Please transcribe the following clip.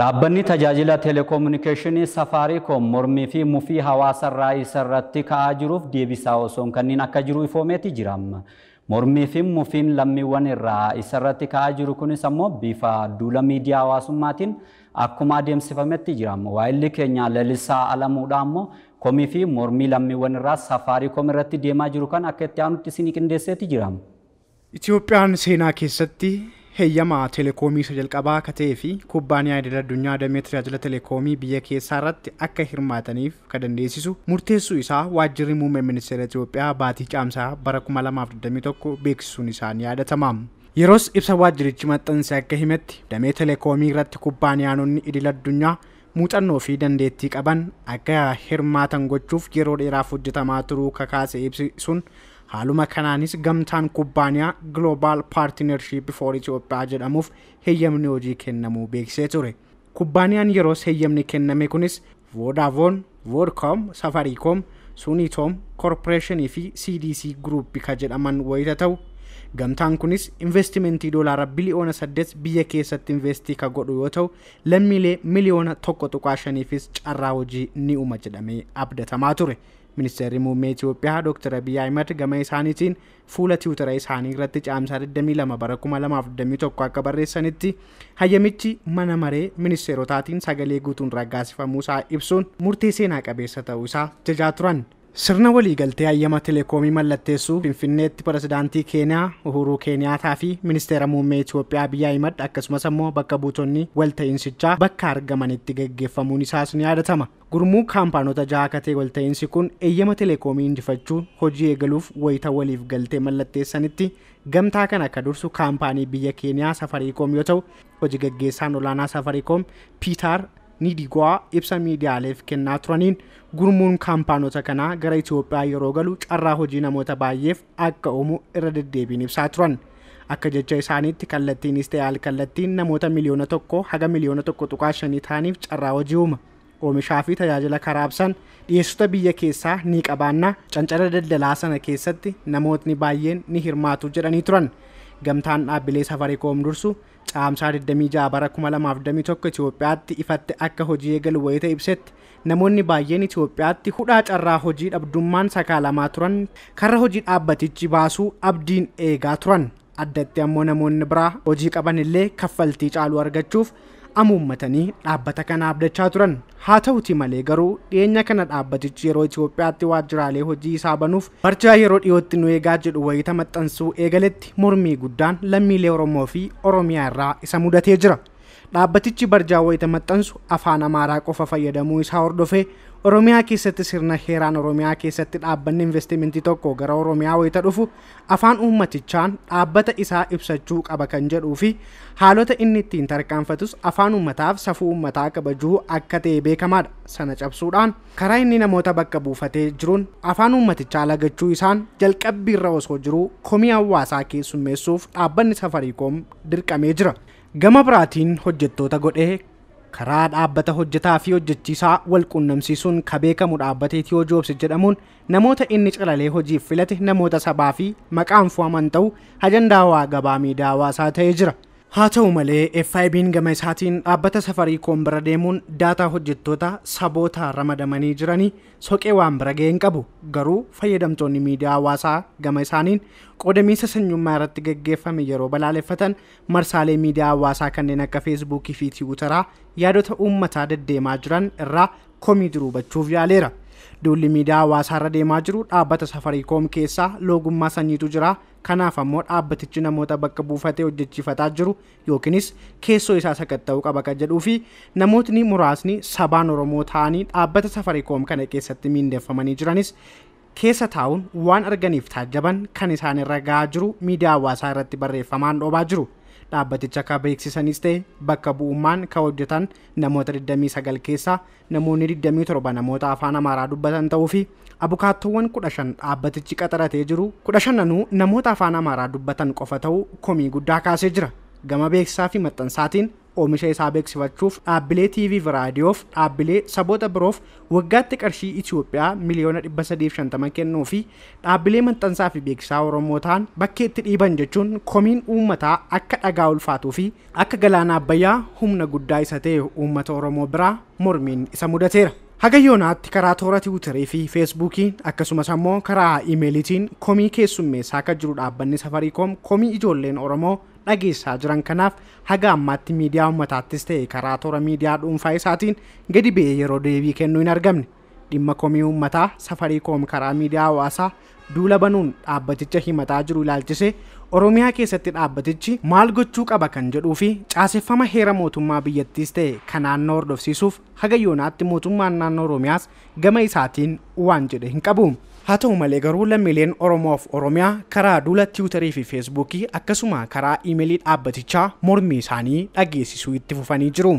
Dhaabbanni tajaajila teleekoominikeeshinii safaariikoom mormii fi mufii hawaasaa irraa isa irratti ka'aa jiruuf deebisaa osoon kanneen akka jiru ifoomeeti jira. Mormii fi mufiin lammiiwwan irraa isa irratti ka'aa jiru kunis ammoo bifa duula miidiyaa hawaasummaatiin akkuma adeemsifametti jira. Waa'illi keenya lalisaa alamuudha ammoo komii fi mormii lammiiwwan irraa safaariikoom irratti deemaa jiru kan akka itti aanutti isinii qindeesseeti jira. Itoophiyaan seenaa keessatti Heeyyamaa telekoomii isa jalqabaa akka ta'ee fi kubbaaniyaa idil addunyaa damee tajaajila telekoomii biyya keessaa irratti akka hirmaataniif ka dandeessisu murteessuu isaa waajjirri muummee ministeera Itoophiyaa baatii caamsaa bara 2021 beeksisuun isaan yaadatama. Yeroos ibsa waajjirichi maxxanse akka himatti damee telekoomii irratti kubbaaniyaanonni idil addunyaa muuxannoo fi dandeettii qaban akka hirmaatan gochuuf yeroo dheeraaf hojjetamaa turuu kakaase ibsuun haaluma kanaanis gamtaan kubbaaniyaa giloobaal paartinershiip foor Itoophiyaa jedhamuuf heeyyamni hojii kennamuu beeksee ture. Kubbaaniyaan yeroos heeyyamni kenname kunis Vodafone, Vodcom, Safaricom, suunitoom Corporation fi CDC Group ka jedhaman wayita ta'u gamtaan kunis investimentii doolaara biliyoona saddeet biyya keessatti investii ka godhu yoo ta'u lammiilee miliyoona tuqaa shaniifis carraa hojii ni jedhamee abdatamaa ture. ministeerri muummee itoophiyaa Dr. Abiyyi Ahimad gama isaaniitiin fuula tiwutara isaanii irratti caamsaa 22 bara 2021 akka barreessanitti hayyamichi mana maree ministeerotaatiin sagalee guutuun raggaasifamuu isaa ibsuun murtee seenaa qabeessa ta'uu isaa jajaa turan. sirna waliigaltee ayyama telekoomii mallatteessuu finfinneetti pirezidaantii keeniyaa uhuruu keeniyaataa fi ministeera muummee itiyoophiyaa biyya himad akkasumas ammoo bakka buutonni walta'iinsichaa bakka argamanitti gaggeeffamuun isaas ni yaadatama gurmuu kaampaanota ja'a katee walta'iinsi kun eeyyama telekoomii injifachuun hojii eegaluuf wayita waliif galtee mallatteessanitti gamtaa kan akka dursu kaampaanii biyya keeniyaa safariikoom yoo ta'u hojii gaggeessaan olaanaa safariikoom piitaar ni digwaa ibsa miidiyaaleef kennaa turaniin gurmuun kaampaanota kanaa gara Itoophiyaa yeroo galu carraa hojii namoota baay'eef akka uumu irra deddeebiin ibsaa turan. Akka jecha isaanitti kallattiin Istayaal kallattiin namoota miliyoona tokko haga miliyoona tokko tuqaa shanii ta'aniif carraa hojii uuma. Oomishaa fi tajaajila karaabsan dhiyeessota biyya keessaa ni qabaannaa cancara daldalaa sana keessatti namootni baay'een ni hirmaatu jedhanii turan. Gamtaan dhaabbilee safarikoom dursu caamsaa 26 bara 2021 Itiyoophiyaatti ifatte akka hojii eegalu wayita ibsetti namoonni baay'een Itiyoophiyaatti hudhaa carraa hojii dhabdummaan sakaalamaa turan karra hojii dhaabbatichi baasuu abdiin eegaa turan addatti ammoo namoonni biraa hojii qaban illee kaffaltii caaluu argachuuf amuummatanii dhaabbata kana abdachaa turan haa ta'uti malee garuu dhiyeenya kana dhaabbatichi yeroo Itoophiyaatti waajjiraalee hojii isaa banuuf barjaa yeroo dhiyootti nu eegaa jedhu wayita maxxansuu eegaletti mormii guddaan lammiilee Oromoo fi Oromiyaa irraa isa mudatee jira. Dhaabbatichi barjaa wayita maxxansu afaan Amaaraa qofa fayyadamuu isaa hordofee Oromiyaa keessatti sirna heeraan Oromiyaa keessatti dhaabbanni investimentii tokko gara Oromiyaa wayita dhufu afaan uummatichaan dhaabbata isaa ibsachuu qaba kan jedhuu fi haalota inni ittiin tarkaanfatus afaan uummataaf safuu uummataa kabajuu akka ta'e beekamaadha. Sana cabsuudhaan karaa inni namoota bakka buufatee jiruun afaan uummatichaa lagachuu isaan jalqabbiirra osoo jiruu komii hawaasaa keessummeessuuf dhaabbanni safariikoom dirqamee jira. Gama biraatiin hojjettoota godhee karaa dhaabbata hojjetaa fi hojjechiisaa wal quunnamsiisuun beekamu dhaabbata Itiyoo Joobs jedhamuun namoota inni calalee hojiif filate namoota sabaa fi maqaan fo'aman ta'u hajandaawaa gabaa miidaawaa isaa ta'ee jira. haa ta'u malee FIB'n gama isaatiin dhaabbata koon bira deemuun daataa hojjettoota saboota ramadamanii jiranii soqee waan bira ga'een qabu garuu fayyadamtoonni miidiyaa hawaasaa gama isaaniin qoodamiinsa sanyummaa irratti gaggeeffame yeroo balaaleffatan marsaalee miidiyaa hawaasaa kanneen akka feesbuukii fi tiwutaraa yaadota uummataa deddeemaa jiran irraa komii jiruu bachuuf yaaleera. duulli miidiyaa hawaasaa irra deemaa jiru dhaabbata safariikoom keessaa loogummaa sanyiitu jira kanaaf ammoo dhaabbatichi namoota bakka buufatee hojjechiifataa jiru yookiinis keessoo isaa sakatta'uu qaba kan jedhuu fi namootni muraasni sabaan oromoo ta'anii dhaabbata safariikoom kana keessatti miindeffamanii jiranis keessa taa'uun waan arganiif taajjaban kan isaanirra gahaa jiru miidiyaa hawaasaa irratti barreeffamaan dhoobaa jiru. dhaabbaticha ka beeksisanis ta'e bakka bu'ummaan ka hojjetan namoota 29 keessaa namoonni 27 namoota afaan amaaraa dubbatan ta'uu fi abukaattoowwan 15 dhaabbatichi qaxaratee jiru 15nanuu namoota afaan amaaraa dubbatan qofa ta'uu komii guddaa kaasee jira gama beeksisaa fi maxxansaatiin oomisha isaa beeksifachuuf dhaabbilee TV fi raadiyoof dhaabbilee saboota biroof waggaatti qarshii Itoophiyaa miliyoona 350 kennuu fi dhaabbilee maxxansaa fi beeksisaa Oromoo ta'an bakkee itti dhiiban jechuun komiin uummataa akka dhagaa ulfaatuu fi akka galaanaa abbayyaa humna guddaa isa ta'e uummata Oromoo biraa mormiin isa mudateera. haga yoonaatti karaa toora tiwutarii fi feesbuukiin akkasumas ammoo karaa imeelitiin komii keessummeessaa akka jiru dhaabbanni safariikoom komii ijoolleen Oromoo dhageessaa jiran kanaaf haga ammaatti miidiyaa uummataattis ta'e karaa toora miidiyaa dhuunfaa isaatiin gadi ba'ee yeroo deebii kennuu hin argamne. dhimma komii uummataa safariikoom karaa miidiyaa hawaasaa duula banuun dhaabbaticha himataa jiru ilaalchise oromiyaa keessatti dhaabbatichi maal gochuu qaba kan jedhuu fi caaseffama heera mootummaa biyyattiis ta'e kan naannoo hordofsiisuuf haga yoonaatti mootummaan naannoo oromiyaas gama isaatiin waan jedhe hin qabu. Haa ta'u malee garuu lammiileen Oromoof Oromiyaa karaa duula tiwutarii fi feesbuukii akkasuma karaa iimeelii dhaabbatichaa mormii isaanii dhageessisuu itti fufanii jiru.